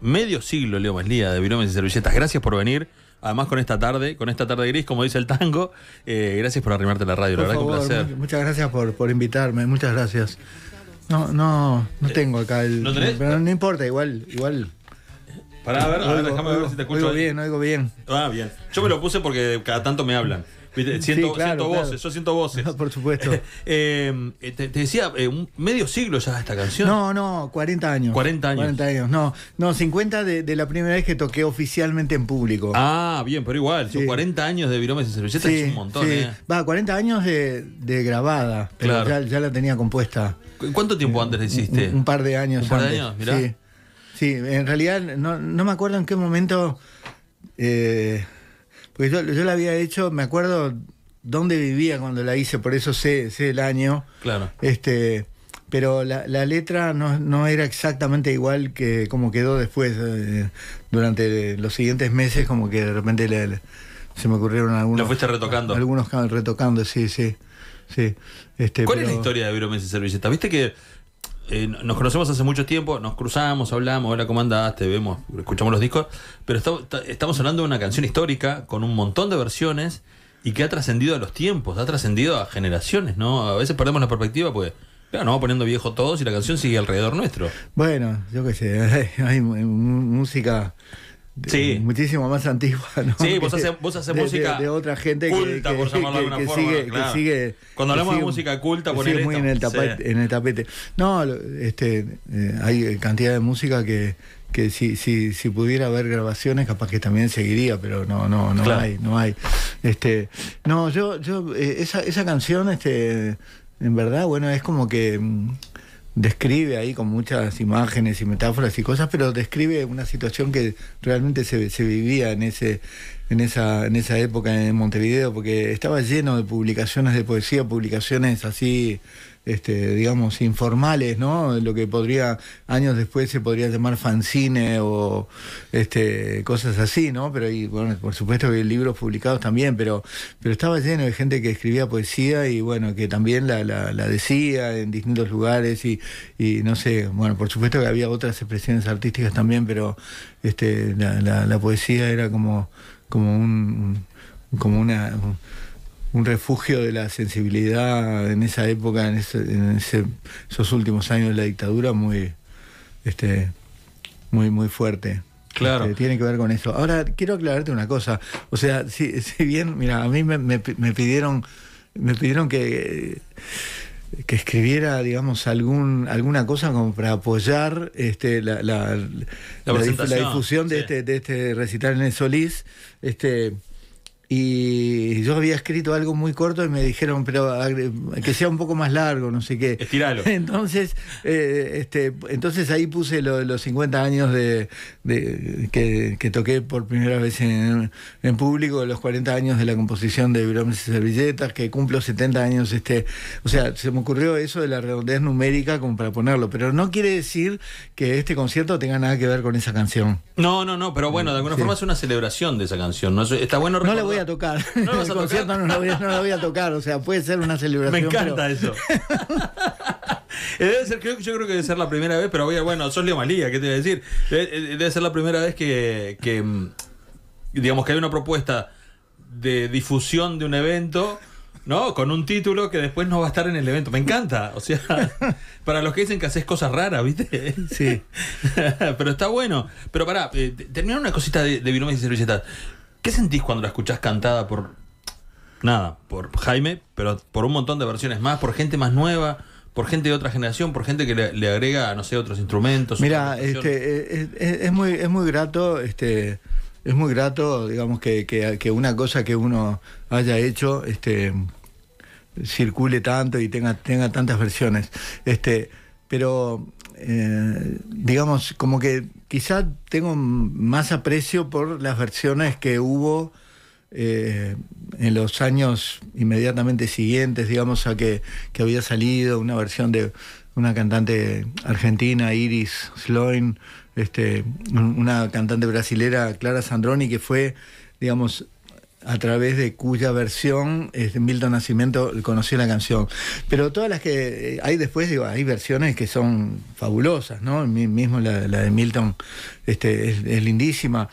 medio siglo, Leo Maslía, de Biromes y Servilletas. Gracias por venir. Además, con esta tarde, con esta tarde gris, como dice el tango, eh, gracias por arrimarte a la radio. la verdad, que un placer. Muchas gracias por, por invitarme, muchas gracias. No, no, no eh, tengo acá el. ¿No tenés? Pero no importa, igual, igual. Pará, a ver, a ver déjame ver si te escucho. Oigo bien, oigo bien. Ah, bien. Yo me lo puse porque cada tanto me hablan. Siento, voces, yo siento voces. por supuesto. Eh, eh, te, decía, eh, un medio siglo ya esta canción. No, no, 40 años. 40 años. 40 años, no. No, 50 de, la primera vez que toqué oficialmente en público. Ah, bien, pero igual, son 40 años de Virome y Servilletas es un montón, Va, 40 años de, grabada, ya, la tenía compuesta. ¿Cuánto tiempo antes la hiciste? Un, par de años. Un par de años, mirá. Sí. en realidad no, no me acuerdo en qué momento... Eh, pues yo, la había hecho, me acuerdo dónde vivía cuando la hice, por eso sé, el año. Claro. Este, pero la, letra no, era exactamente igual que como quedó después, eh, durante los siguientes meses, como que de repente se me ocurrieron algunos. ¿Lo fuiste retocando? Algunos retocando, sí, sí. sí este, ¿Cuál es la historia de Biromes y Servilleta? Viste que eh, nos conocemos hace mucho tiempo, nos cruzamos, hablamos, hola, ¿cómo andás? Te vemos, escuchamos los discos, pero estamos, hablando de una canción histórica con un montón de versiones y que ha trascendido a los tiempos, ha trascendido a generaciones, ¿no? A veces perdemos la perspectiva, porque, Claro, nos va poniendo viejo todos y la canción sigue alrededor nuestro. Bueno, yo qué sé, hay música sí. muchísimo más antigua. ¿no? Sí, vos haces vos hace música de, de, otra gente culta, que, por llamarlo de alguna forma. Sigue, que sigue, Cuando hablamos de música culta, por muy en el, tapete, en el tapete. No, este, eh, hay cantidad de música que, que si, si, si pudiera haber grabaciones, capaz que también seguiría, pero no, no, no hay, no hay. Este, no, yo, yo, eh, esa, esa canción, este, en verdad, bueno, es como que mm, describe ahí con muchas imágenes y metáforas y cosas, pero describe una situación que realmente se, vivía en ese en esa en esa época en Montevideo porque estaba lleno de publicaciones de poesía, publicaciones así este, digamos, informales, ¿no? Lo que podría, años después se podría llamar fanzine o este, cosas así, ¿no? Pero bueno, por supuesto que libros publicados también, pero, pero estaba lleno de gente que escribía poesía y bueno, que también la, la, la decía en distintos lugares y, y, no sé, bueno, por supuesto que había otras expresiones artísticas también, pero este, la, la poesía era como, como un como una un refugio de la sensibilidad en esa época, en, esos últimos años de la dictadura, muy, este, muy, muy fuerte. Claro. Este, tiene que ver con eso. Ahora, quiero aclararte una cosa. O sea, si, si bien, mira, a mí me, pidieron, me pidieron que, que escribiera, digamos, algún, alguna cosa como para apoyar este, la, difusión de, este, de este recital en el Solís. Este, y yo había escrito algo muy corto y me dijeron, pero ah, que sea un poco más largo, no sé qué. Estiralo. Entonces, eh, este, entonces ahí puse los 50 años de, que, toqué por primera vez en, público, los 40 años de la composición de Bromes y Servilletas, que cumplo 70 años. este O sea, se me ocurrió eso de la redondez numérica como para ponerlo, pero no quiere decir que este concierto tenga nada que ver con esa canción. No, no, no, pero bueno, de alguna forma es una celebración de esa canción. ¿no? Está bueno tocar. No el concierto no lo, voy, no lo, voy, a tocar, o sea, puede ser una celebración. Me encanta eso. Eh, debe ser, yo creo que debe ser la primera vez, pero bueno, sos Leo Malía, ¿qué te voy a decir? Eh, debe, ser la primera vez que, mm, digamos que hay una propuesta de difusión de un evento ¿no? Con un título que después no va a estar en el evento. Me encanta. O sea, para los que dicen que haces cosas raras, ¿viste? Sí. Pero está bueno. Pero pará, eh, terminar una cosita de, de y servilletas. ¿Qué sentís cuando la escuchás cantada por, nada, por Jaime, pero por un montón de versiones más, por gente más nueva? por gente de otra generación, por gente que le, agrega, no sé, otros instrumentos. Mira, este, eh, eh, eh, es, muy, es muy grato, este, es muy grato, digamos, que, una cosa que uno haya hecho, este, circule tanto y tenga, tenga tantas versiones. Este, pero, digamos, como que quizá tengo más aprecio por las versiones que hubo eh, en los años inmediatamente siguientes, digamos, a que, había salido una versión de una cantante argentina, Iris Sloin, este, una cantante brasilera, Clara Sandroni, que fue, digamos, a través de cuya versión este, Milton Nacimiento conoció la canción. Pero todas las que eh, hay después, digo, hay versiones que son fabulosas, ¿no? Mismo la, de Milton este, es, lindísima,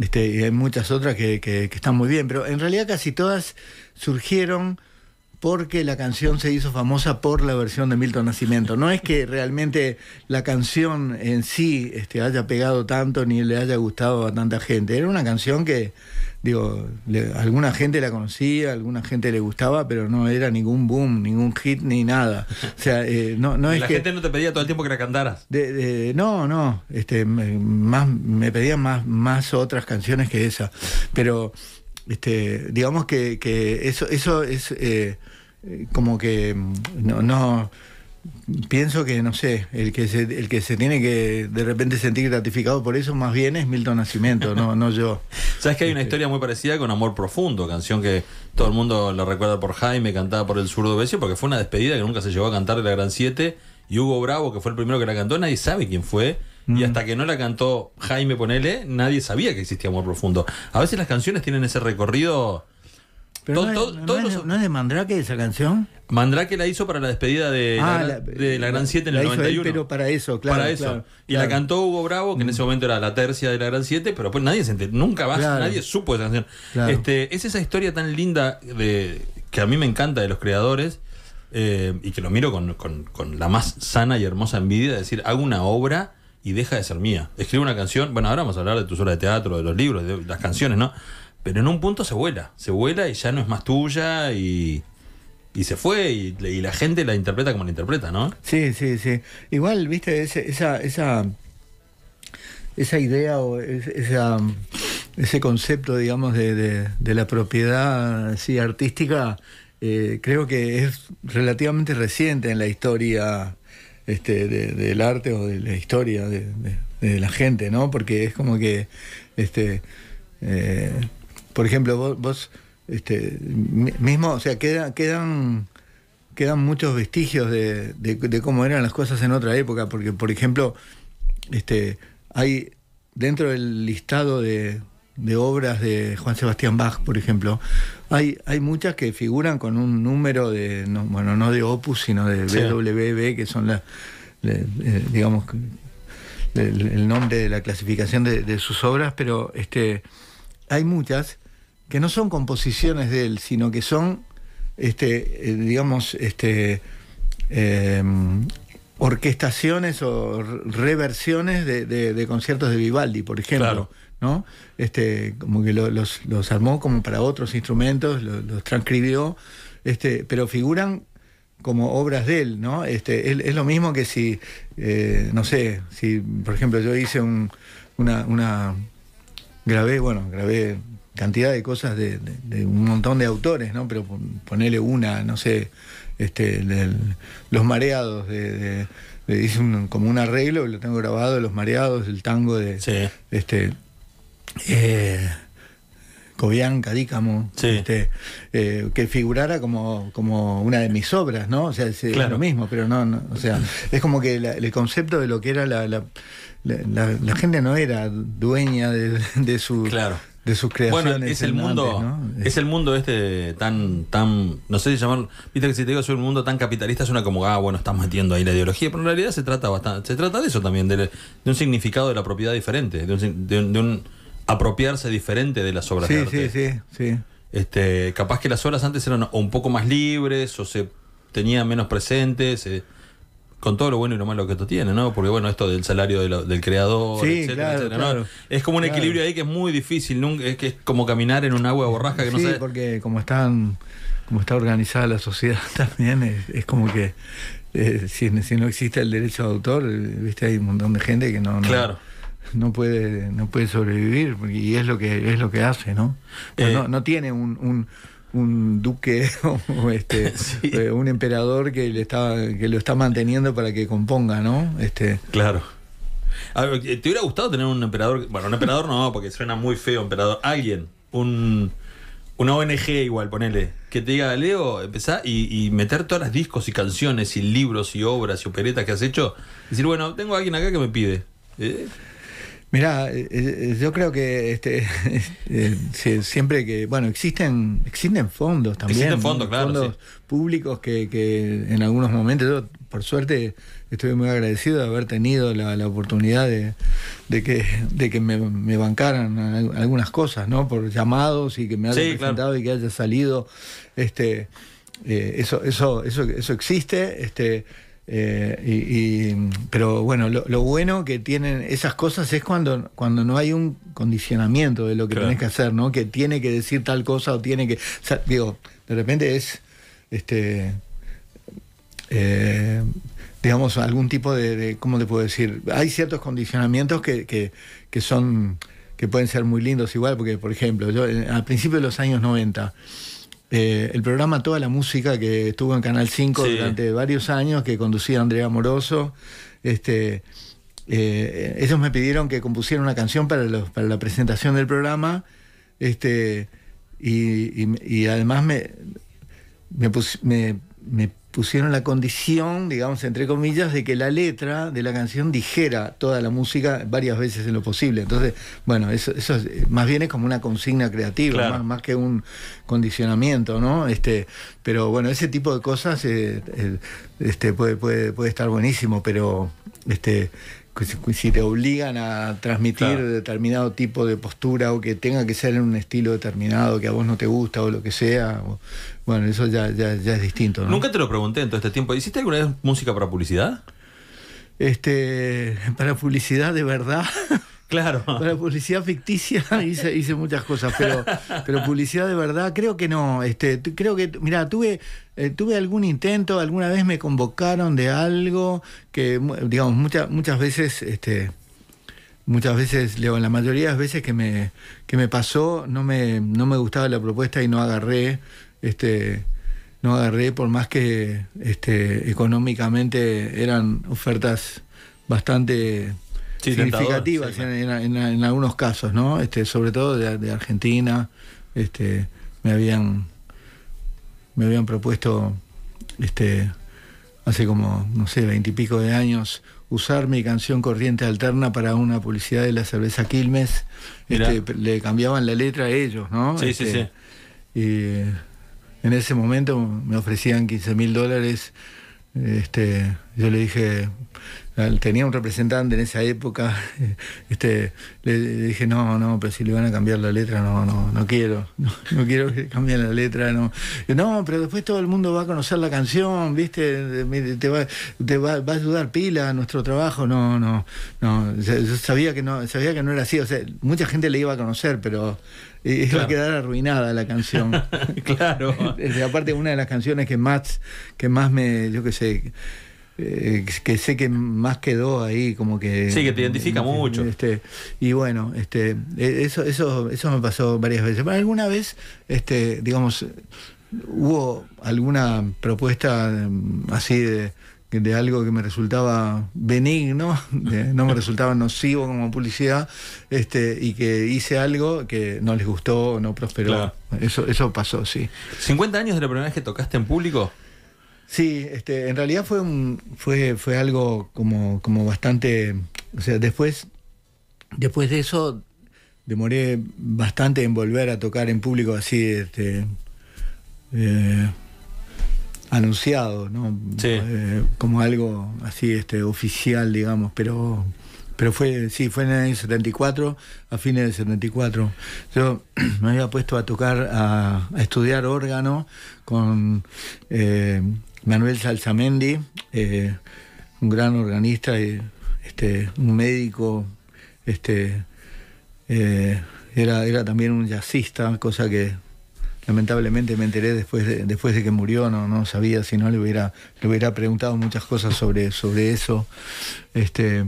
este, y hay muchas otras que, que, que están muy bien, pero en realidad casi todas surgieron porque la canción se hizo famosa por la versión de Milton Nacimiento. No es que realmente la canción en sí este, haya pegado tanto ni le haya gustado a tanta gente. Era una canción que, digo, alguna gente la conocía, alguna gente le gustaba, pero no era ningún boom, ningún hit ni nada. O sea, eh, no, no es la gente no te pedía todo el tiempo que la cantaras. no, no. Este, más, me pedían más, más otras canciones que esa. Pero este, digamos que, eso, eso es eh, como que mm, no, pienso que no sé, el que se, el que se tiene que de repente sentir gratificado por eso más bien es Milton Nacimiento, no, no yo. Sabes que hay una este, historia muy parecida con Amor Profundo, canción que todo el mundo la recuerda por Jaime, cantada por el zurdo Besio, porque fue una despedida que nunca se llevó a cantar de la Gran Siete, y Hugo Bravo, que fue el primero que la cantó, nadie sabe quién fue. Y hasta que no la cantó Jaime Ponele, nadie sabía que existía amor profundo. A veces las canciones tienen ese recorrido. Pero no, es, de Mandrake esa canción? Mandrake la hizo para la despedida de, la, ah, Gran 7 en el 91. Él, pero para eso, claro. Para eso. y la cantó Hugo Bravo, que en ese momento era la tercia de la Gran 7, pero pues nadie se nunca más, nadie supo esa canción. Este, es esa historia tan linda de, que a mí me encanta de los creadores eh, y que lo miro con, la más sana y hermosa envidia, Es decir, hago una obra y deja de ser mía. Escribe una canción, bueno, ahora vamos a hablar de tus obras de teatro, de los libros, de las canciones, ¿no? Pero en un punto se vuela, se vuela y ya no es más tuya y, se fue y, la gente la interpreta como la interpreta, ¿no? Sí, sí, sí. Igual, viste, esa, esa, esa idea o ese concepto, digamos, de, la propiedad sí, artística, eh, creo que es relativamente reciente en la historia este, del arte o de la historia de, la gente, ¿no? Porque es como que, este, eh, por ejemplo, vos, vos este, mismo, o sea, quedan, quedan muchos vestigios de, cómo eran las cosas en otra época, porque, por ejemplo, este, hay dentro del listado de, de obras de Juan Sebastián Bach, por ejemplo, hay, hay muchas que figuran con un número de, bueno, no de opus, sino de que son las, eh, digamos, el, nombre de la clasificación de, sus obras, pero este, hay muchas que no son composiciones de él, sino que son, este, eh, digamos, este, em, orquestaciones o reversiones de, conciertos de Vivaldi, por ejemplo. ¿no? Este, como que los, armó como para otros instrumentos, los transcribió, este, pero figuran como obras de él, ¿no? Este, es, lo mismo que si, eh, no sé, si por ejemplo yo hice un, una, una, grabé, bueno, grabé cantidad de cosas de, un montón de autores, ¿no? Pero ponerle una, no sé, este, los mareados de, hice como un arreglo, lo tengo grabado, los mareados, el tango de, este, eh, Cobian, Cadícamo, este, eh, que figurara como, como una de mis obras, ¿no? O sea, es lo mismo, pero no, o sea, es como que el concepto de lo que era la, la, gente no era dueña de, de su... De sus creaciones. Bueno, es el mundo, es el mundo este tan, tan, no sé si llamar, viste que si te digo es un mundo tan capitalista una como, ah, bueno, estás metiendo ahí la ideología, pero en realidad se trata bastante, se trata de eso también, de, un significado de la propiedad diferente, de un apropiarse diferente de las obras sí, de arte. Sí, sí, sí. Este, capaz que las obras antes eran un poco más libres o se tenían menos presentes. con todo lo bueno y lo malo que esto tiene, ¿no? Porque bueno, esto del salario del creador, Es como un equilibrio ahí que es muy difícil, nunca, es que es como caminar en un agua borraja que no Sí, porque como están, como está organizada la sociedad también, es, como que eh, si, no existe el derecho de autor, eh, viste, hay un montón de gente que no claro no puede, no puede sobrevivir, y es lo que, es lo que hace, ¿no? Eh. no, tiene un, un, duque o este, eh, un emperador que le está, que lo está manteniendo para que componga, ¿no? Este, claro. ¿te hubiera gustado tener un emperador? Bueno, un emperador no, porque suena muy feo, emperador. Alguien, un una ONG igual, ponele, que te diga, Leo, empezá y, meter todas las discos y canciones y libros y obras y operetas que has hecho. Decir, bueno, tengo a alguien acá que me pide. ¿Eh? Mirá, eh, eh, yo creo que este, eh, siempre que, bueno, existen, existen fondos también. Existen fondos, claro. Fondos públicos que, en algunos momentos, por suerte estoy muy agradecido de haber tenido la, oportunidad de, que, de que me, bancaran algunas cosas, ¿no? Por llamados y que me haya presentado y que haya salido. Este, eso, eso, eso, eso existe. Este, eh, y, pero bueno, lo, bueno que tienen esas cosas es cuando, cuando no hay un condicionamiento de lo que tenés que hacer, ¿no? Que tiene que decir tal cosa o tiene que. digo, de repente es. este eh, digamos, algún tipo de, ¿Cómo te puedo decir? Hay ciertos condicionamientos que, son que pueden ser muy lindos igual, porque por ejemplo, yo eh, al principio de los años 90 eh, el programa Toda la Música que estuvo en Canal 5 durante varios años, que conducía Andrea Moroso. Este, eh, ellos me pidieron que compusiera una canción para, la presentación del programa. Este, y, además me, me pusieron la condición, digamos, entre comillas, de que la letra de la canción dijera toda la música varias veces en lo posible. Entonces, bueno, eso, eh, más bien es como una consigna creativa, más, que un condicionamiento, ¿no? Este, pero bueno, ese tipo de cosas eh, eh, este, puede, puede, estar buenísimo, pero este, si te obligan a transmitir determinado tipo de postura o que tenga que ser en un estilo determinado que a vos no te gusta o lo que sea, bueno, eso ya, ya, es distinto. Nunca te lo pregunté en todo este tiempo. ¿Hiciste alguna vez música para publicidad? Este, para publicidad de verdad. Claro. La publicidad ficticia hice, muchas cosas, pero, pero publicidad de verdad creo que no. Este, creo que, mira, tuve, eh, tuve algún intento, alguna vez me convocaron de algo que, digamos, muchas muchas veces, este, muchas veces, Leo, la mayoría de las veces que me, que me pasó, no me, no me gustaba la propuesta y no agarré, este, no agarré por más que económicamente eran ofertas bastante significativas en, algunos casos, ¿no? Este, sobre todo de, Argentina, este, me habían me habían propuesto este hace como, no sé, veintipico de años, usar mi canción Corriente Alterna para una publicidad de la cerveza Quilmes. Este, le cambiaban la letra a ellos, ¿no? Sí, sí, este, sí. Y en ese momento me ofrecían 15 mil dólares este, yo le dije, tenía un representante en esa época, este, le, dije, no, no, pero si le van a cambiar la letra, no, no, no quiero, no, quiero que cambien la letra, no. no, pero después todo el mundo va a conocer la canción, viste, te va, a ayudar pila a nuestro trabajo, no, no, no, yo sabía que no, sabía que no era así, o sea, mucha gente le iba a conocer, pero y va a quedar arruinada la canción. claro. aparte, una de las canciones que más, que más me, yo qué sé, eh, que sé que más quedó ahí, como que. Sí, que te identifica este, mucho. Este, y bueno, este, e, eso, eso, eso me pasó varias veces. alguna vez, este, digamos, hubo alguna propuesta mm, así de de algo que me resultaba benigno, no me resultaba nocivo como publicidad, este, y que hice algo que no les gustó, no prosperó. Eso, eso pasó, sí. ¿50 años de la primera vez que tocaste en público? Sí, este, en realidad fue un, fue, fue algo como, como bastante. O sea, después, después de eso demoré bastante en volver a tocar en público así, este. Eh, anunciado, ¿no? Eh, como algo así este, oficial, digamos, pero pero fue, sí, fue en el año 74, a fines del 74. Yo me había puesto a tocar, a, estudiar órgano con eh, Manuel Salzamendi, eh, un gran organista, y, este, un médico, este, era, era también un jazzista, cosa que lamentablemente me enteré después de, después de que murió, no, no sabía, si no le hubiera, le hubiera preguntado muchas cosas sobre, sobre eso. Este,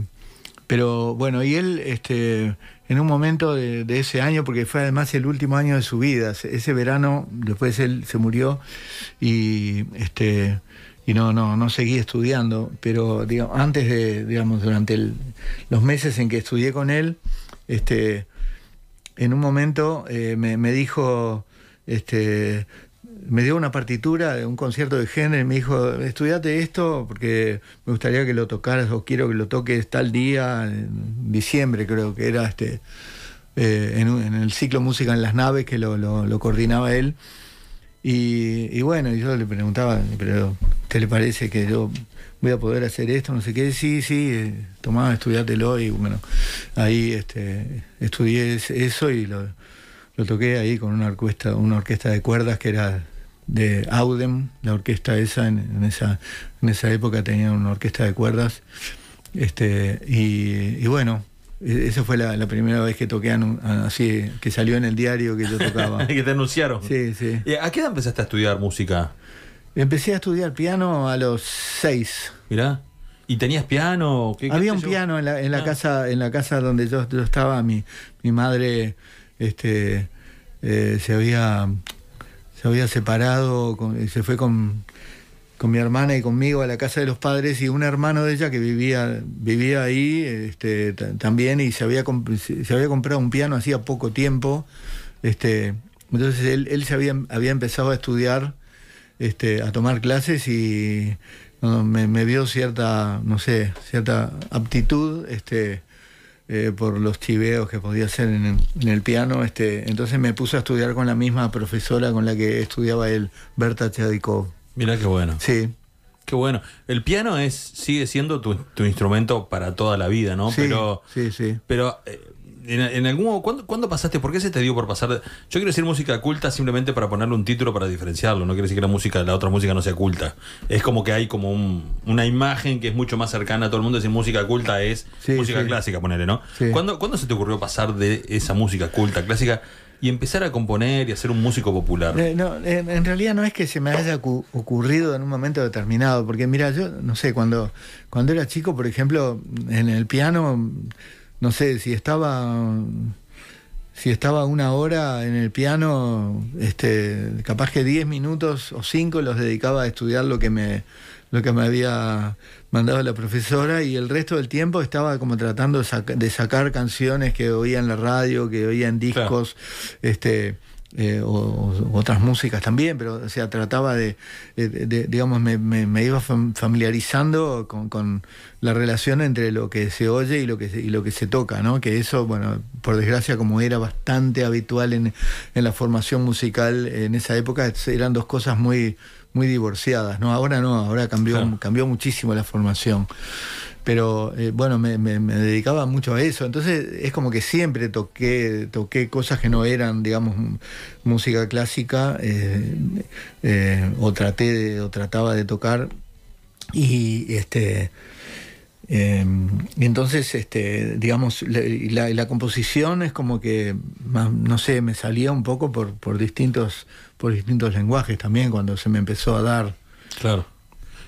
pero bueno, y él este, en un momento de, ese año, porque fue además el último año de su vida, ese verano después él se murió y este y no no no seguí estudiando, pero digamos, antes de digamos durante los meses en que estudié con él, este en un momento eh, me, dijo este, me dio una partitura de un concierto de género y me dijo, estudiate esto porque me gustaría que lo tocaras o quiero que lo toques tal día, en diciembre creo que era este, eh, en, el ciclo Música en las Naves que lo, lo, coordinaba él. Y, y, bueno, yo le preguntaba, pero ¿te le parece que yo voy a poder hacer esto? No sé qué, sí, sí, eh, tomá, estudiátelo y bueno, ahí este, estudié eso y lo, lo toqué ahí con una orquesta, una orquesta de cuerdas que era de Audem, la orquesta esa, en, esa, en esa época tenía una orquesta de cuerdas. Este, y, bueno, e, esa fue la, primera vez que toqué así, que salió en el diario que yo tocaba. que te Sí, sí. ¿A qué edad empezaste a estudiar música? Empecé a estudiar piano a los seis. Mirá. ¿Y tenías piano? Había un piano en la, ah. casa, en la casa donde yo, estaba, mi, mi madre este, eh, se, había, se había separado, eh, se fue con, mi hermana y conmigo a la casa de los padres y un hermano de ella que vivía, vivía ahí este, también y se había, se había comprado un piano hacía poco tiempo. Este, entonces él, él se había, empezado a estudiar, este, a tomar clases y me, me, vio cierta, no sé, cierta aptitud este, eh, por los chiveos que podía hacer en, el piano. Este, entonces me puse a estudiar con la misma profesora con la que estudiaba él, Berta Chadikov. Mira qué bueno. Sí. Qué bueno. El piano es sigue siendo tu, instrumento para toda la vida, ¿no? Sí, pero, sí, sí. Pero eh, en, algún ¿cuándo, ¿cuándo, pasaste? ¿Por qué se te dio por pasar? Yo quiero decir música culta simplemente para ponerle un título para diferenciarlo. No quiere decir que la música, la otra música no sea culta. Es como que hay como una imagen que es mucho más cercana a todo el mundo. Decir música culta es música clásica, ponele, ¿no? ¿Cuándo, se te ocurrió pasar de esa música culta, clásica? y empezar a componer y a ser un músico popular? Eh, no, eh, en realidad no es que se me haya ocurrido en un momento determinado, porque mira, yo no sé, cuando era chico, por ejemplo, en el piano no sé, si estaba si estaba una hora en el piano, este, capaz que 10 minutos o 5 los dedicaba a estudiar lo que me lo que me había mandado la profesora y el resto del tiempo estaba como tratando de, sacar canciones que oía en la radio, que oía en discos, este eh, o, otras músicas también, pero o trataba de, digamos, me, iba familiarizando con, la relación entre lo que se oye y lo que se, y lo que se toca, ¿no? Que eso, bueno, por desgracia, como era bastante habitual en, la formación musical en esa época, eran dos cosas muy muy divorciadas, ¿no? Ahora no, ahora cambió, cambió muchísimo la formación pero eh, bueno, me, dedicaba mucho a eso, entonces es como que siempre toqué, toqué cosas que no eran, digamos, música clásica, eh, eh, o traté o trataba de tocar, y este... Eh, entonces, este, digamos, la, composición es como que, no sé, me salía un poco por, por, distintos, por distintos lenguajes también cuando se me empezó a dar. Claro.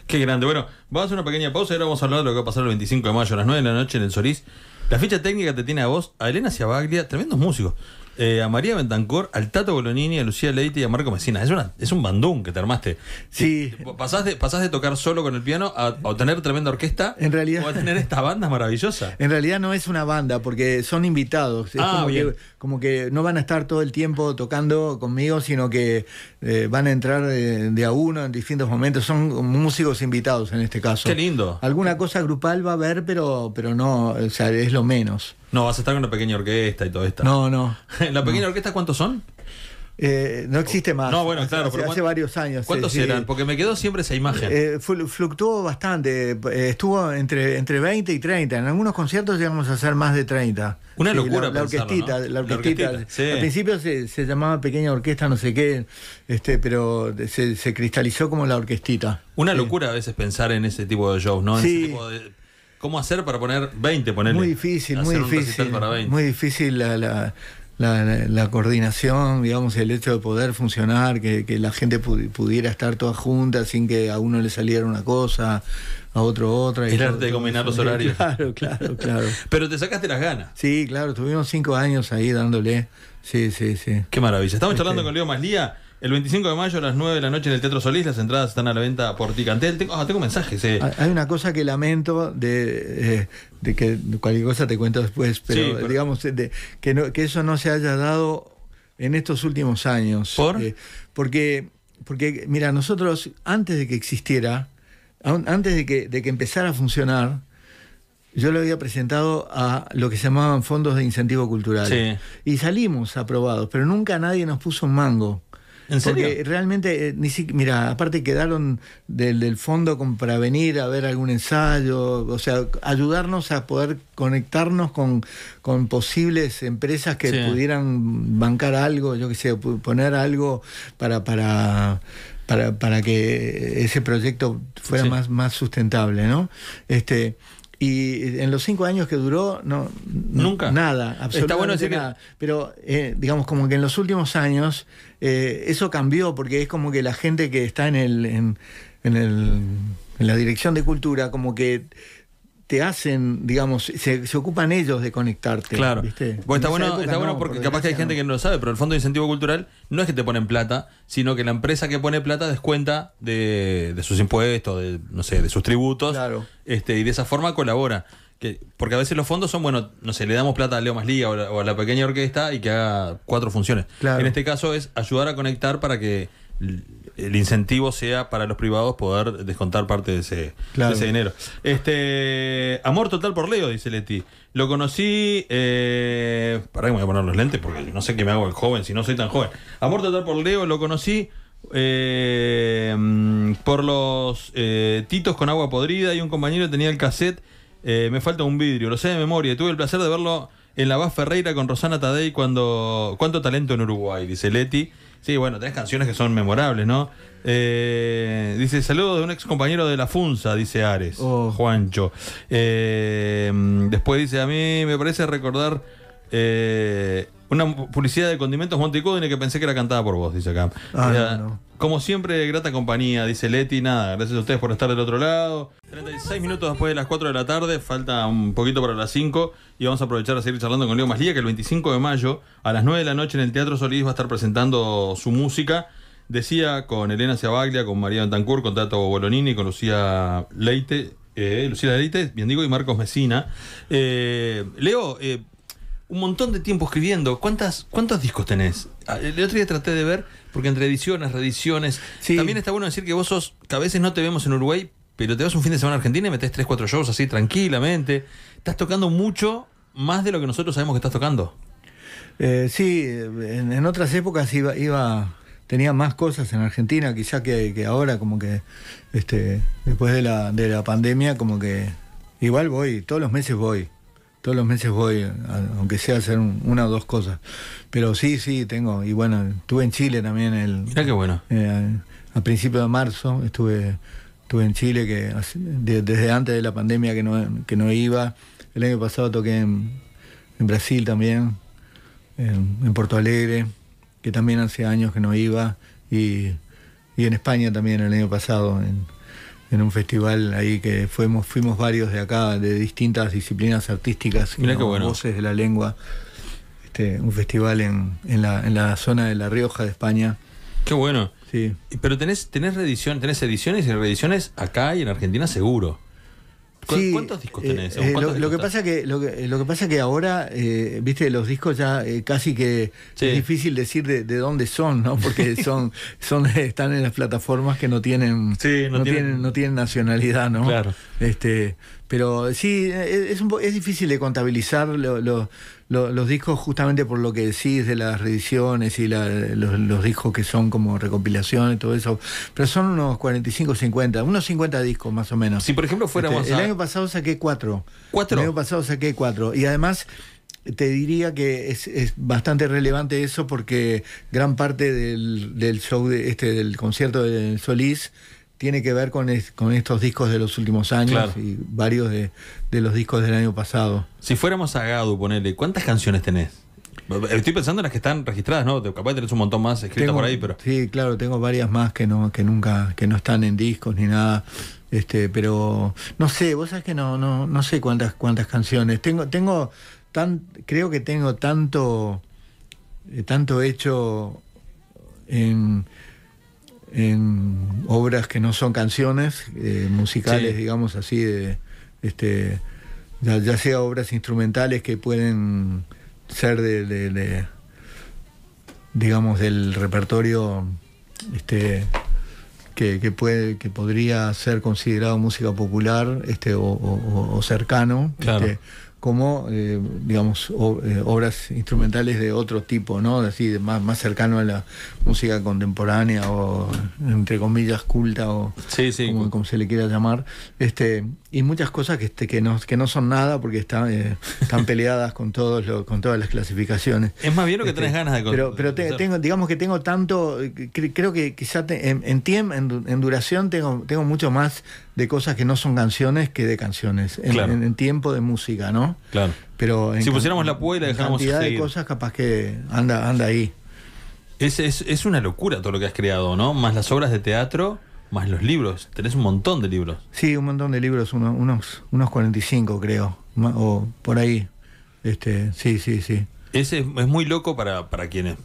Qué grande. Bueno, vamos a hacer una pequeña pausa y ahora vamos a hablar de lo que va a pasar el 25 de mayo a las 9 de la noche en el Solís. La ficha técnica te tiene a vos, a Elena Ciabaglia, tremendos músicos eh, a María Bentancor, al Tato Bolonini, a Lucía Leite y a Marco Messina. Es, una, es un bandón que te armaste. Sí. Pasás de, de tocar solo con el piano a, tener tremenda orquesta. En realidad. O a tener esta banda maravillosa En realidad no es una banda, porque son invitados. Es ah, como, Que, no van a estar todo el tiempo tocando conmigo, sino que eh, van a entrar de, a uno en distintos momentos. Son músicos invitados en este caso. Qué lindo. Alguna cosa grupal va a haber, pero, pero no, o sea, es lo menos. No, vas a estar con una pequeña orquesta y todo esto. No, no. ¿La pequeña orquesta cuántos son? Eh, no existe más. No, bueno, claro. Hace, varios años. ¿Cuántos eran? Porque me quedó siempre esa imagen. Eh, eh, fluctuó bastante. estuvo entre, entre 20 y 30. En algunos conciertos llegamos a hacer más de 30. Una locura, la, ¿no? la, orquestita, Al principio se, se, llamaba pequeña orquesta, no sé qué, este, pero se, se cristalizó como la orquestita. Una locura a veces pensar en ese tipo de shows, ¿no? En ese tipo de ¿Cómo hacer para poner 20? muy difícil, muy difícil. Muy difícil la, la, coordinación, digamos, el hecho de poder funcionar, que, la gente pudiera estar toda junta sin que a uno le saliera una cosa, a otro otra. El arte de combinar los horarios. Claro, claro, claro. Pero te sacaste las ganas. Sí, claro, tuvimos cinco años ahí dándole. Sí, sí, sí. Qué maravilla. Estamos este, charlando con Leo Maslía el 25 de mayo a las 9 de la noche en el Teatro Solís, las entradas están a la venta por Ticantel. Tengo, un ah, tengo mensajes. Eh. Hay una cosa que lamento eh, de, que cualquier cosa te cuento después, pero, digamos que, eso no se haya dado en estos últimos años. ¿Por? Eh, porque, porque, mira, nosotros antes de que existiera, antes de que, empezara a funcionar, yo lo había presentado a lo que se llamaban fondos de incentivo cultural. Y salimos aprobados, pero nunca nadie nos puso un mango. Porque realmente, eh, ni mira, aparte quedaron del, del fondo para venir a ver algún ensayo, o sea, ayudarnos a poder conectarnos con, posibles empresas que pudieran bancar algo, yo qué sé, poner algo para... para para, para que ese proyecto fuera más, más sustentable, ¿no? Este, y eh, en los cinco años que duró, no, nunca. Nada, absolutamente bueno nada. Pero eh, digamos como que en los últimos años eh, eso cambió porque es como que la gente que está en el, en el en la dirección de cultura como que te hacen, digamos, se, ocupan ellos de conectarte. Claro. está bueno, está bueno porque, capaz que hay gente que no lo sabe, pero el Fondo de Incentivo Cultural no es que te ponen plata, sino que la empresa que pone plata descuenta de, sus impuestos, de, no sé, de sus tributos. Claro. Este, y de esa forma colabora. porque a veces los fondos son, bueno, no sé, le damos plata a Leo Más o, a la pequeña orquesta y que haga cuatro funciones. Claro. En este caso es ayudar a conectar para que el incentivo sea para los privados poder descontar parte de ese, dinero. Este, amor total por Leo, dice Leti. Lo conocí. Eh, me voy a poner los lentes porque no sé qué me hago el joven si no soy tan joven. Amor total por Leo, lo conocí. Eh, por los eh, titos con agua podrida y un compañero tenía el cassette eh, Me falta un vidrio, lo sé de memoria. Tuve el placer de verlo en la Vaz Ferreira con Rosana Tadei cuando. Cuánto talento en Uruguay, dice Leti. Sí, bueno, tenés canciones que son memorables, ¿no? Eh, dice, saludos de un ex compañero de la Funza, dice Ares, oh. Juancho. Eh, después dice, a mí me parece recordar eh, una publicidad de condimentos Montecodine que pensé que era cantada por vos, dice acá. Ah, como siempre, grata compañía, dice Leti. Nada, gracias a ustedes por estar del otro lado. 36 minutos después de las 4 de la tarde, falta un poquito para las 5 y vamos a aprovechar a seguir charlando con Leo Maslía, que el 25 de mayo a las 9 de la noche en el Teatro Solís va a estar presentando su música. Decía con Elena Ciabaglia, con María Bentancur, con Tato Bolonini, con Lucía Leite, eh, Lucía Leite, bien digo, y Marcos Mesina. Eh, Leo, eh, un montón de tiempo escribiendo. ¿Cuántas, ¿Cuántos discos tenés? Ah, el otro día traté de ver, porque entre ediciones, reediciones. También está bueno decir que vos sos, que a veces no te vemos en Uruguay, pero te vas un fin de semana a Argentina y metes 3, 4 shows así tranquilamente. Estás tocando mucho más de lo que nosotros sabemos que estás tocando. Eh, sí, en, otras épocas iba, tenía más cosas en Argentina, quizá que, que ahora, como que este, después de la, de la pandemia, como que igual voy, todos los meses voy todos los meses voy, aunque sea hacer una o dos cosas. Pero sí, sí, tengo. Y bueno, estuve en Chile también. El, Mirá qué bueno. Eh, a, principios de marzo estuve, estuve en Chile, que desde antes de la pandemia que no, que no iba. El año pasado toqué en, Brasil también, en, Porto Alegre, que también hace años que no iba. Y, y en España también el año pasado, en, en un festival ahí que fuimos, fuimos varios de acá, de distintas disciplinas artísticas, y voces de la lengua. Este, un festival en, la, zona de La Rioja de España. Qué bueno. Sí. Pero tenés, tenés reedición, tenés ediciones y reediciones acá y en Argentina seguro. ¿Cuántos discos eh, tenés? Eh, lo, que pasa que, lo, que, lo que pasa que ahora, eh, viste, los discos ya casi que es difícil decir de, dónde son, ¿no? Porque son, son están en las plataformas que no tienen, no, no tienen nacionalidad, ¿no? Claro. Este, pero sí, es, es difícil de contabilizar los discos justamente por lo que decís de las reediciones y los, discos que son como recopilaciones, y todo eso. Pero son unos 45, 50, unos 50 discos más o menos. Si por ejemplo este, fuéramos a... El año pasado saqué cuatro. ¿Cuatro? El año pasado saqué cuatro. Y además te diría que es, es, bastante relevante eso porque gran parte del, del show este del concierto de Solís tiene que ver con, con estos discos de los últimos años y varios de, los discos del año pasado. Si fuéramos a Gadu, ponele, ¿cuántas canciones tenés? Estoy pensando en las que están registradas, ¿no? Capaz tenés un montón más escritas por ahí, pero. Sí, claro, tengo varias más que no, que nunca, que no están en discos ni nada. Este, pero no sé, vos sabes que no, no, no sé cuántas, cuántas canciones. Tengo, tengo tan, creo que tengo tanto, eh, tanto hecho en en obras que no son canciones, eh, musicales, digamos así, de, este, ya, sea obras instrumentales que pueden ser de, digamos, del repertorio este, que, puede, que podría ser considerado música popular este, o, cercano, este, como eh, digamos eh, obras instrumentales de otro tipo, ¿no? Así más, más cercano a la música contemporánea o entre comillas culta o como, se le quiera llamar este y muchas cosas que, este, que, no, que no son nada porque eh, están, están peleadas con todos con todas las clasificaciones es más bien lo que este, tenés ganas de pero pero tengo digamos que tengo tanto creo que quizá en, tiempo en, duración tengo tengo mucho más de cosas que no son canciones que de canciones en, tiempo de música no claro pero si pusiéramos la puerta cantidad de cosas capaz que anda anda ahí es, es, una locura todo lo que has creado, ¿no? Más las obras de teatro, más los libros. Tenés un montón de libros. Sí, un montón de libros, unos, unos 45 creo, o por ahí. Este, sí, sí, sí. Ese es, muy loco para, para quienes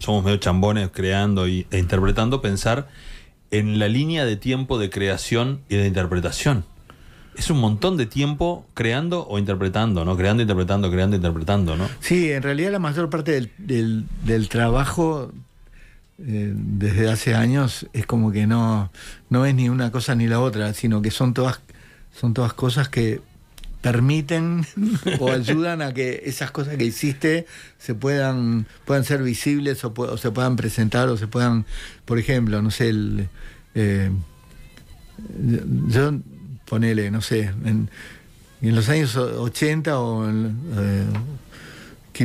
somos medio chambones creando e interpretando, pensar en la línea de tiempo de creación y de interpretación es un montón de tiempo creando o interpretando, ¿no? Creando, interpretando, creando, interpretando, ¿no? Sí, en realidad la mayor parte del, trabajo eh, desde hace años es como que no, no es ni una cosa ni la otra, sino que son todas, son todas cosas que permiten o ayudan a que esas cosas que hiciste se puedan, puedan ser visibles o, se puedan presentar o se puedan, por ejemplo, no sé, el, eh, yo ponele, no sé, en, los años 80 o eh,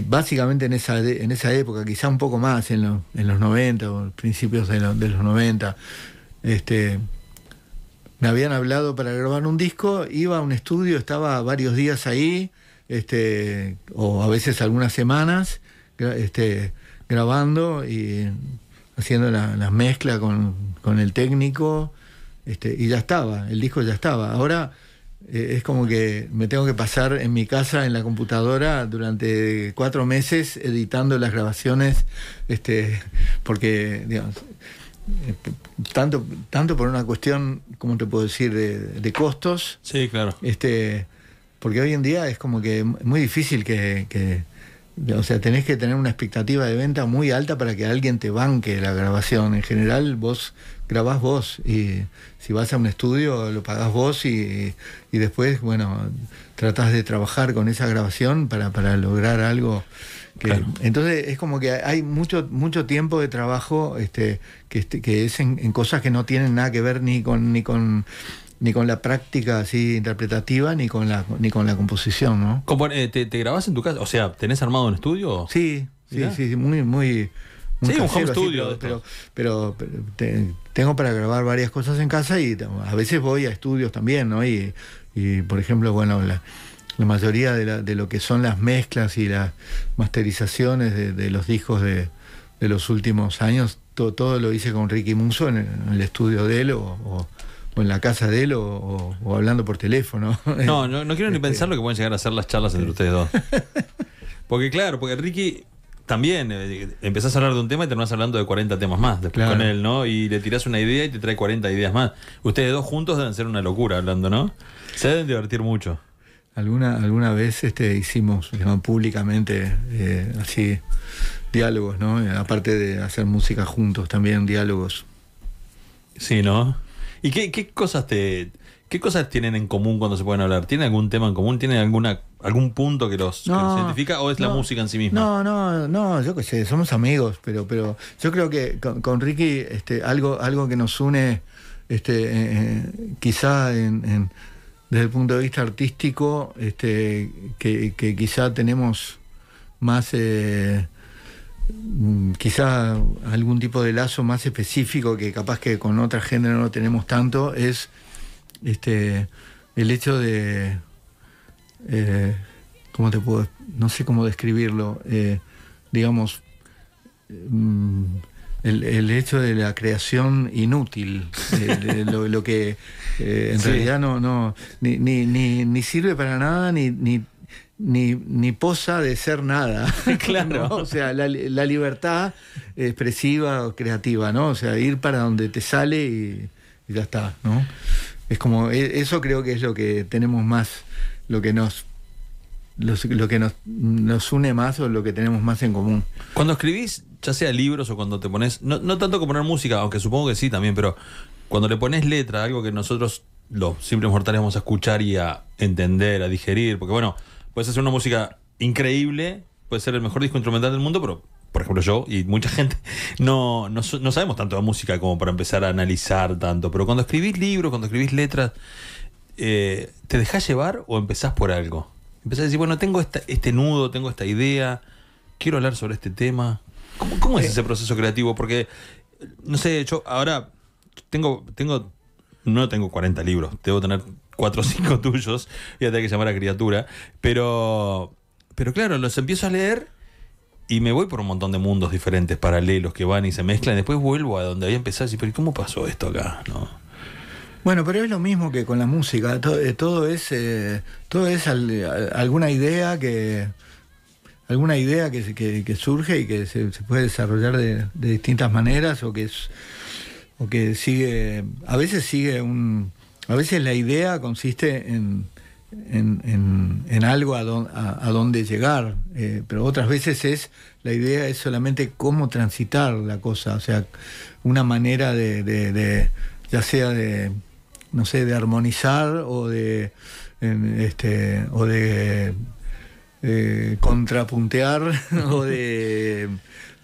básicamente en esa, en esa época, quizá un poco más, en, en los 90 o principios de, de, los 90, este, me habían hablado para grabar un disco, iba a un estudio, estaba varios días ahí, este, o a veces algunas semanas, este, grabando y haciendo la, mezcla con, con el técnico este, y ya estaba, el disco ya estaba. Ahora eh, es como que me tengo que pasar en mi casa, en la computadora, durante cuatro meses editando las grabaciones, este, porque, digamos, eh, tanto, tanto por una cuestión, como te puedo decir?, de, costos. Sí, claro. Este, porque hoy en día es como que es muy difícil que o sea, tenés que tener una expectativa de venta muy alta para que alguien te banque la grabación. En general, vos grabás vos y si vas a un estudio lo pagás vos y, después, bueno, tratás de trabajar con esa grabación para, para lograr algo. Entonces es como que hay mucho, mucho tiempo de trabajo este, que, este, que es en, en cosas que no tienen nada que ver ni con, ni con ni con la práctica así interpretativa ni con la ni con la composición, ¿no? Eh, te, ¿Te, grabás en tu casa? O sea, ¿tenés armado un estudio? Sí, sí, sí, muy, muy. Un sí, home studio. pero, pero, tengo para grabar varias cosas en casa y a veces voy a estudios también, ¿no? Y, por ejemplo, bueno, la, mayoría de, lo que son las mezclas y las masterizaciones de, los discos de, los últimos años todo, todo, lo hice con Ricky Musso en el, estudio de él o, o en la casa de él o, hablando por teléfono. No, no, no quiero ni este, pensar lo que pueden llegar a ser las charlas entre ustedes dos. Porque claro, porque Ricky también eh, empezás a hablar de un tema y terminás hablando de 40 temas más con él, ¿no? Y le tirás una idea y te trae 40 ideas más. Ustedes dos juntos deben ser una locura hablando, ¿no? Se deben divertir mucho. Alguna, alguna vez este, hicimos públicamente eh, así diálogos, ¿no? Eh, aparte de hacer música juntos, también diálogos. Sí, ¿no? ¿Y qué, cosas te, ¿Qué cosas tienen en común cuando se pueden hablar? ¿Tienen algún tema en común? ¿Tienen alguna, algún punto que los, identifica? ¿O es la música en sí misma? No, no, no, yo qué sé, somos amigos, pero, pero yo creo que con, Ricky este, algo, algo que nos une, este, eh, eh, quizá en, desde el punto de vista artístico, este, que, quizá tenemos más eh, Mm, quizá algún tipo de lazo más específico que capaz que con otra género no tenemos tanto es este el hecho de eh, cómo te puedo no sé cómo describirlo eh, digamos mm, el, el, hecho de la creación inútil de, lo, que eh, en realidad no no ni, ni, ni, sirve para nada ni, ni ni, posa de ser nada. claro. O sea, la, libertad expresiva o creativa, ¿no? O sea, ir para donde te sale y, ya está, ¿no? Es como, e, eso creo que es lo que tenemos más, lo que nos lo que nos, une más o lo que tenemos más en común. Cuando escribís, ya sea libros o cuando te pones, no, no tanto como poner música, aunque supongo que sí también, pero cuando le pones letra, algo que nosotros los simples mortales vamos a escuchar y a entender, a digerir, porque bueno, puedes hacer una música increíble, puede ser el mejor disco instrumental del mundo, pero por ejemplo yo y mucha gente, no, sabemos tanto de música como para empezar a analizar tanto, pero cuando escribís libros, cuando escribís letras, eh, ¿te dejás llevar o empezás por algo? Empezás a decir, bueno, tengo este nudo, tengo esta idea, quiero hablar sobre este tema. ¿Cómo, es ese proceso creativo? Porque, no sé, yo ahora tengo, tengo, no tengo 40 libros, debo tener cuatro o cinco tuyos, y a que llamar a criatura. Pero, pero claro, los empiezo a leer y me voy por un montón de mundos diferentes, paralelos, que van y se mezclan. Después vuelvo a donde había empezado y pero ¿cómo pasó esto acá? Bueno, pero es lo mismo que con la música. Eh, todo, es, eh, todo es alguna idea que alguna idea que, que, surge y que se, puede desarrollar de, distintas maneras o que o que sigue a veces sigue un, a veces la idea consiste en, en, en, algo a, dónde llegar, eh, pero otras veces es la idea es solamente cómo transitar la cosa, o sea, una manera de, ya sea de, no sé, de armonizar o de, este, o de eh, contrapuntear o de,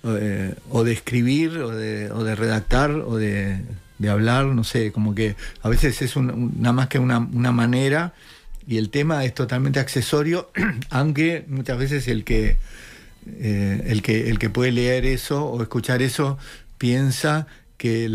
o de, escribir o de, o de redactar o de de hablar, no sé, como que a veces es nada más que una, manera y el tema es totalmente accesorio, aunque muchas veces el que, eh, el que, el que puede leer eso o escuchar eso piensa que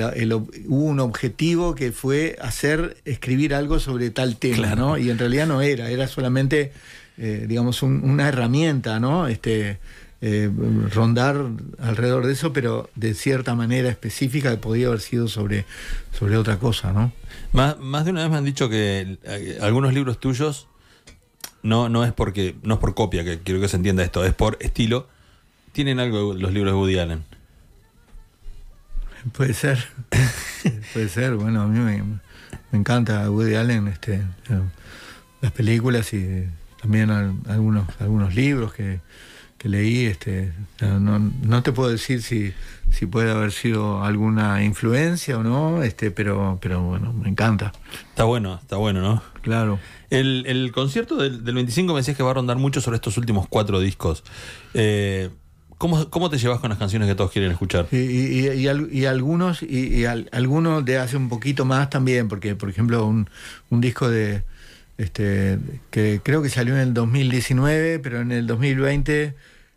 hubo un objetivo que fue hacer escribir algo sobre tal tema, ¿no? Y en realidad no era, era solamente, eh, digamos, una herramienta, ¿no? Este, eh, rondar alrededor de eso, pero de cierta manera específica que podía haber sido sobre, sobre otra cosa, ¿no? Más, de una vez me han dicho que eh, algunos libros tuyos no, no es porque no es por copia que quiero que se entienda esto, es por estilo. Tienen algo los libros de Woody Allen. Puede ser, puede ser. Bueno, a mí me, me encanta Woody Allen, este, eh, las películas y también algunos algunos libros que leí, este, no, te puedo decir si, si puede haber sido alguna influencia o no, este, pero, pero bueno, me encanta. Está bueno, está bueno, ¿no? Claro. El, concierto del, 25 me decías que va a rondar mucho sobre estos últimos cuatro discos. Eh, ¿cómo, te llevas con las canciones que todos quieren escuchar? Y, y, y, algunos, y, algunos de hace un poquito más también, porque por ejemplo un, disco de, este, que creo que salió en el 2019, pero en el 2020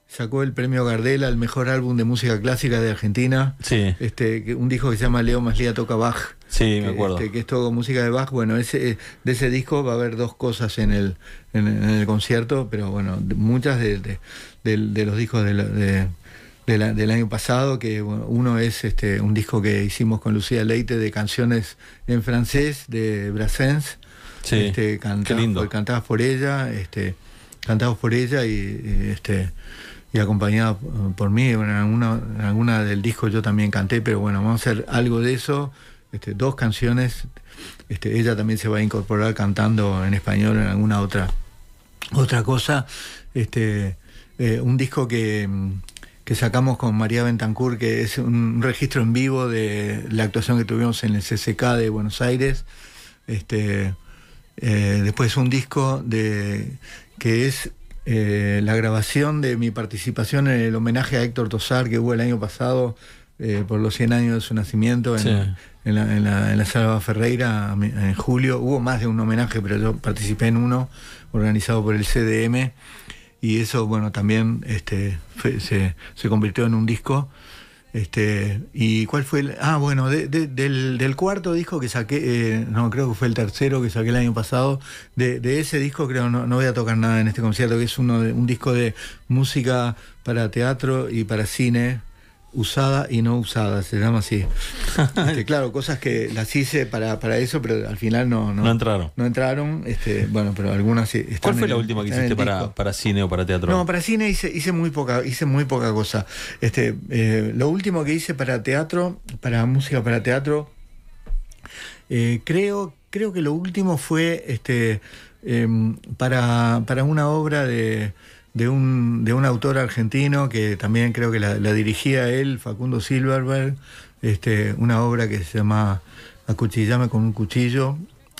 sacó el premio Gardel al mejor álbum de música clásica de Argentina. Sí. Este, un disco que se llama Leo Maslía toca Bach. Sí, me acuerdo. Este, que es todo música de Bach. Bueno, ese, eh, de ese disco va a haber dos cosas en el, el concierto, pero bueno, muchas de, los discos del año pasado, que uno es este, un disco que hicimos con Lucía Leite de canciones en francés de Brassens. Sí, este, cantadas, Por, por ella, este, cantados por ella y este, y acompañada eh, por mí. En alguna, alguna, del disco yo también canté, pero bueno, vamos a hacer algo de eso. Este, dos canciones. Este, ella también se va a incorporar cantando en español en alguna otra, otra cosa. Este, eh, un disco que, sacamos con María Bentancur, que es un registro en vivo de la actuación que tuvimos en el CCK de Buenos Aires. Este, eh, después un disco de, que es eh, la grabación de mi participación en el homenaje a Héctor Tosar que hubo el año pasado eh, por los 100 años de su nacimiento en, la, Salva Ferreira en julio. Hubo más de un homenaje, pero yo participé en uno organizado por el CDM y eso, bueno, también este, se, se convirtió en un disco. Este, ¿Y cuál fue el.? Ah, bueno, del, del, cuarto disco que saqué, eh, no, creo que fue el tercero que saqué el año pasado. De, de ese disco, creo, no, voy a tocar nada en este concierto, que es uno de, un disco de música para teatro y para cine, usada y no usada, se llama así. Este, claro, cosas que las hice para, eso, pero al final no, no, entraron. No entraron, este, bueno, pero algunas sí. ¿Cuál fue la última que hiciste para, cine o para teatro? No, para cine hice, hice muy poca, hice muy poca cosa. Este, eh, lo último que hice para teatro, para música para teatro, eh, creo, creo que lo último fue este em, para una obra de de un, de un autor argentino que también creo que la, dirigía él, Facundo Silverberg, este, una obra que se llama Acuchillame con un cuchillo,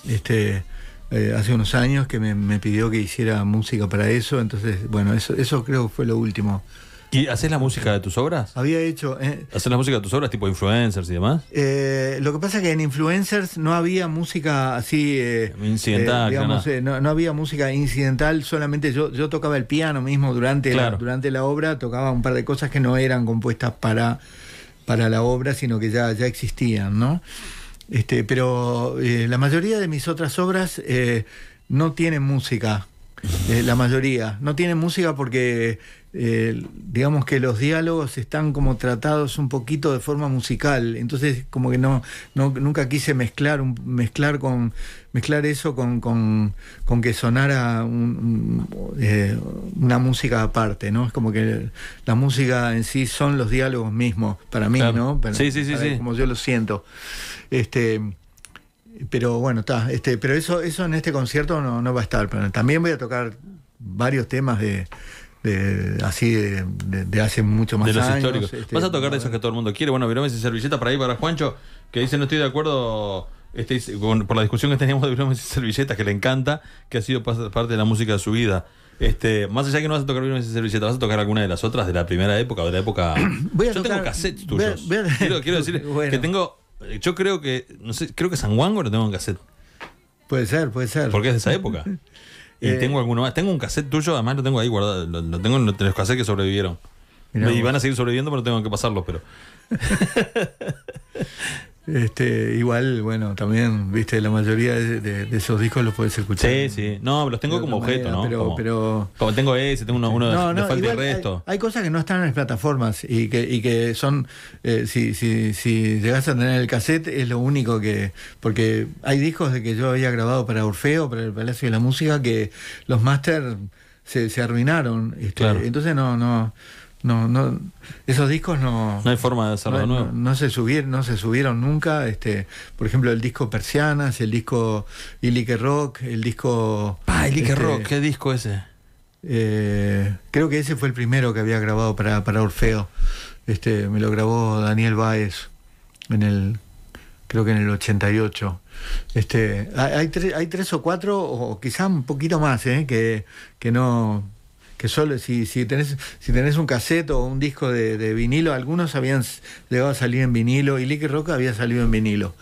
este, eh, hace unos años que me, pidió que hiciera música para eso, entonces, bueno, eso, eso creo que fue lo último ¿Y haces la música de tus obras? Había hecho. Eh, ¿Haces la música de tus obras, tipo influencers y demás? Eh, lo que pasa es que en influencers no había música así. Eh, incidental. digamos, no, había música incidental, solamente yo, yo tocaba el piano mismo durante, la, durante la obra, tocaba un par de cosas que no eran compuestas para, para la obra, sino que ya, ya existían, ¿no? Este, pero la mayoría de mis otras obras no tienen música. Eh, la mayoría. No tiene música porque eh, digamos que los diálogos están como tratados un poquito de forma musical. Entonces, como que no, no nunca quise mezclar, un, mezclar, con, mezclar eso con, con, que sonara eh, una música aparte, ¿no? Es como que la música en sí son los diálogos mismos, para mí, ¿no? sí, sí, sí, sí. Como yo lo siento. Este, pero bueno, está. Este, pero eso, eso en este concierto no, no va a estar. Pero también voy a tocar varios temas de, de, así de, hace mucho más de los históricos. Este, vas a tocar de esos que todo el mundo quiere. Bueno, viromes y servilletas para ahí para Juancho, que dice no estoy de acuerdo este, por la discusión que teníamos de viromes y servilletas, que le encanta, que ha sido parte de la música de su vida. Este, más allá que no vas a tocar viromes y servilletas, ¿vas a tocar alguna de las otras de la primera época o de la época? Voy a Yo tengo cassettes tuyos. quiero, quiero decir que tengo eh, yo creo que, no sé, creo que o lo tengo en cassette. Puede ser, puede ser. Porque es de esa época. y eh, tengo alguno más. Tengo un cassette tuyo, además lo tengo ahí guardado. Lo, tengo en los cassettes que sobrevivieron. Y van a seguir sobreviviendo, pero tengo que pasarlos, pero. Este, igual, bueno, también, viste, la mayoría de, esos discos los puedes escuchar. Sí, sí. No, los tengo como objeto, ¿no? Pero como, pero, tengo ese, tengo uno, de, falta resto. Hay, cosas que no están en las plataformas y que, y que son. Eh, si, si, si llegas a tener el cassette, es lo único que. Porque hay discos de que yo había grabado para Orfeo, para el Palacio de la Música, que los máster se, se arruinaron. Este, entonces, no, no no, no, esos discos no. No hay forma de hacerlo no, nuevo. No, se subieron, nunca. Este, por ejemplo, el disco Persianas, el disco Ilique Rock, el disco. Ah, Rock, ¿qué disco ese? Eh, creo que ese fue el primero que había grabado para, Orfeo. Este, me lo grabó Daniel Baez en el. Creo que en el 88. Este, hay, tres, hay tres o cuatro, o quizá un poquito más, eh, que, que no que solo, si, si, tenés, si tenés un cassette o un disco de, vinilo, algunos habían llegado a salir en vinilo y Licky Roca había salido en vinilo.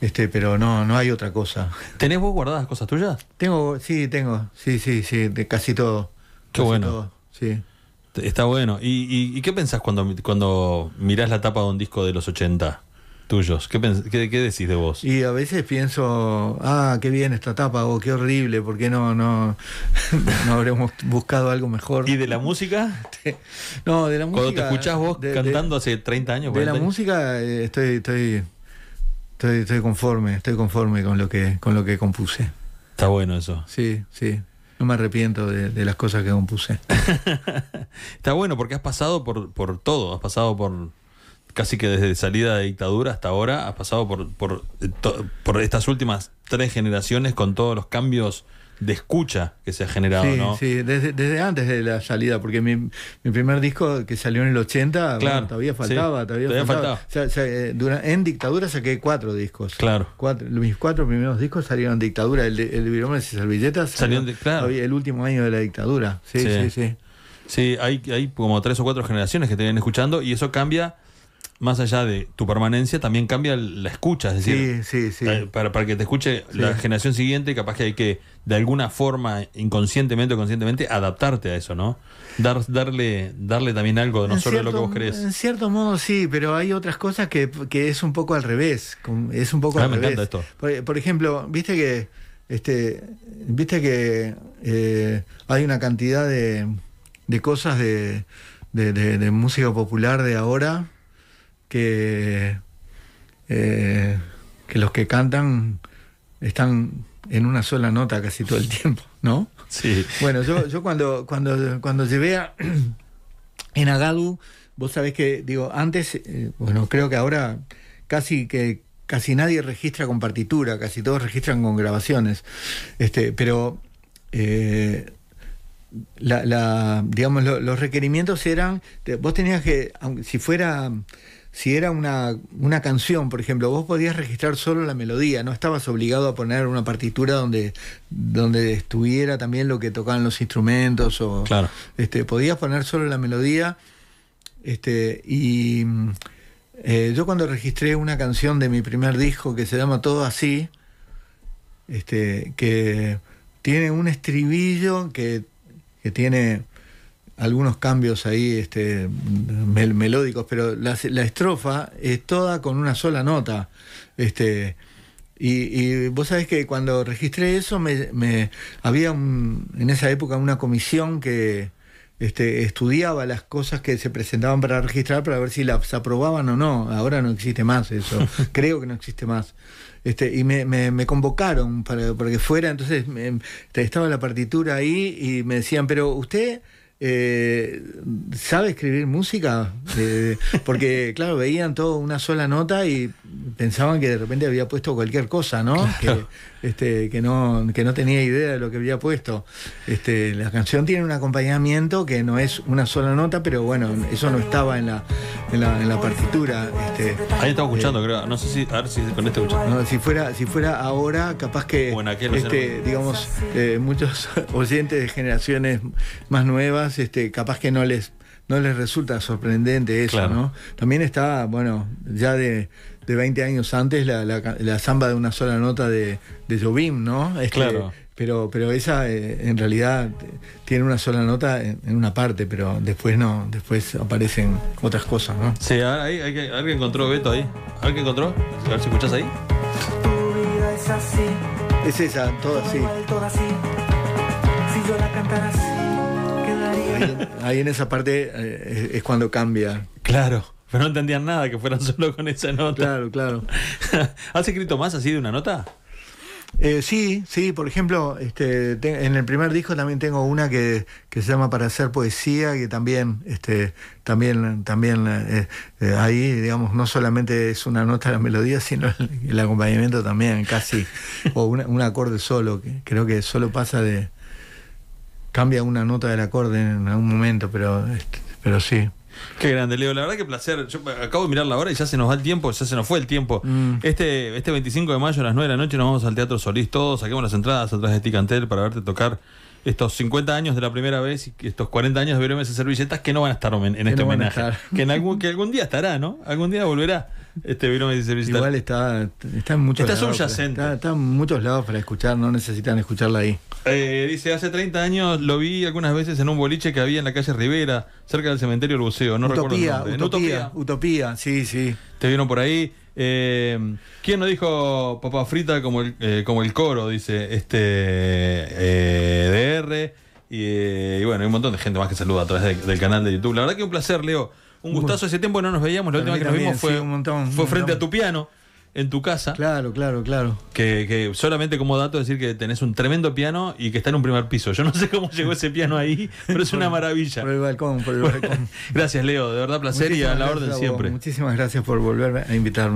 Este, pero no, no hay otra cosa. ¿Tenés vos guardadas cosas tuyas? Tengo, sí, tengo, sí, sí, sí, de casi todo. Qué bueno. sí. Está bueno. ¿Y, y, qué pensás cuando, cuando mirás la tapa de un disco de los 80? tuyos. ¿Qué, qué, decís de vos? Y a veces pienso, ah, qué bien esta etapa, o oh, qué horrible, ¿por qué no, no, no habremos buscado algo mejor? ¿Y de la música? no, de la música. Cuando te escuchás vos cantando hace 30 años. de la música eh, estoy, estoy, estoy, conforme, estoy conforme con lo que, con lo que compuse. Está bueno eso. Sí, sí. No me arrepiento de, las cosas que compuse. Está bueno porque has pasado por, por todo, has pasado por casi que desde salida de dictadura hasta ahora, has pasado por, por, eh, por estas últimas tres generaciones con todos los cambios de escucha que se ha generado, ¿no? Sí, desde, desde, antes de la salida, porque mi, primer disco que salió en el 80, todavía faltaba, todavía, faltaba. Eh, en dictadura saqué cuatro discos. Claro. mis cuatro primeros discos salieron en dictadura. El, el Viromes y Servilletas salió, el último año de la dictadura. Sí, sí, sí. Sí, hay, hay como tres o cuatro generaciones que te vienen escuchando y eso cambia más allá de tu permanencia, también cambia la escucha. Es decir, eh, Para, para, que te escuche la generación siguiente, capaz que hay que, de alguna forma, inconscientemente o conscientemente, adaptarte a eso, ¿no? Dar, darle, darle también algo de nosotros lo que vos crees. En cierto modo sí, pero hay otras cosas que, es un poco al revés. Es un poco ah, al revés. Por, ejemplo, viste que, este, viste que eh, hay una cantidad de, cosas de música popular de ahora eh, que, los que cantan están en una sola nota casi todo el tiempo, ¿no? Sí. Bueno, yo, cuando, cuando, cuando llevé a, en Agadu, vos sabés que, digo, antes, eh, bueno, creo que ahora casi que casi nadie registra con partitura, casi todos registran con grabaciones. Este, pero eh, la, digamos, los requerimientos eran, vos tenías que, si fuera si era una, canción, por ejemplo, vos podías registrar solo la melodía, no estabas obligado a poner una partitura donde, donde estuviera también lo que tocaban los instrumentos o claro. este, podías poner solo la melodía. Este, y eh, yo cuando registré una canción de mi primer disco que se llama Todo así, este, que tiene un estribillo que, que tiene algunos cambios ahí este, melódicos, pero la, estrofa es toda con una sola nota. Este, y, vos sabés que cuando registré eso, me, había en esa época una comisión que este, estudiaba las cosas que se presentaban para registrar para ver si las aprobaban o no. Ahora no existe más eso, creo que no existe más. Este, y me, me, convocaron para, porque que fuera, entonces me, estaba la partitura ahí y me decían, pero usted eh, sabe escribir música, eh, porque claro, veían todo una sola nota y pensaban que de repente había puesto cualquier cosa, ¿no? este, que, no, que no tenía idea de lo que había puesto. Este, la canción tiene un acompañamiento que no es una sola nota, pero bueno, eso no estaba en la, en la, partitura. Este, Ahí estaba escuchando, eh, creo. No sé si, a ver si con este escuchando. si, fuera, si fuera ahora, capaz que, bueno, este, digamos, eh, muchos oyentes de generaciones más nuevas, este, capaz que no les no les resulta sorprendente eso, ¿no? También está, bueno, ya de de 20 años antes la, la, samba de una sola nota de, de Jobim, ¿no? Este, claro. Pero, pero esa eh, en realidad eh, tiene una sola nota en, una parte, pero después no, después aparecen otras cosas, ¿no? Sí, alguien encontró Beto ahí. ¿Alguien encontró? A ver si escuchas ahí. es así. Es esa, todo así. Si yo la cantara así, quedaría. Ahí, en esa parte eh, es cuando cambia. Claro pero no entendían nada que fueran solo con esa nota. Claro, claro. ¿Has escrito más así de una nota? Eh, sí, sí, por ejemplo, este, en el primer disco también tengo una que, se llama Para hacer poesía, que también, este, también, también eh, eh, ahí, digamos, no solamente es una nota de la melodía, sino el, acompañamiento también, casi, o un acorde solo, que creo que solo pasa de, cambia una nota del acorde en algún momento, pero, este, pero sí. Qué grande, Leo. La verdad que placer. Yo acabo de mirar la hora y ya se nos va el tiempo, ya se nos fue el tiempo. Mm. Este, este 25 de mayo a las 9 de la noche nos vamos al Teatro Solís todos, saquemos las entradas atrás de Ticantel para verte tocar estos 50 años de la primera vez y estos 40 años de esas Servilletas que no van a estar en, este homenaje. Que, en algún, que algún día estará, ¿no? Algún día volverá. Este vino me dice visitar. Igual está, está en muchos está lados. Subyacente. Está, en muchos lados para escuchar, no necesitan escucharla ahí. Eh, dice, hace 30 años lo vi algunas veces en un boliche que había en la calle Rivera, cerca del cementerio del Buceo. utopía, el Utopía, utopía, sí, sí. Te vieron por ahí. Eh, ¿Quién no dijo papá frita como el, eh, como el coro? Dice este DR. Y, bueno, hay un montón de gente más que saluda a través del canal de YouTube. La verdad que un placer, Leo. Un gustazo, ese tiempo no nos veíamos, la última que nos vimos fue, fue frente a tu piano en tu casa. Claro, claro, claro. Que, solamente como dato decir que tenés un tremendo piano y que está en un primer piso. Yo no sé cómo llegó ese piano ahí, pero es una maravilla. Por el balcón, por el balcón. gracias, Leo. De verdad, placer y a la orden siempre. Muchísimas gracias por volverme a invitarme.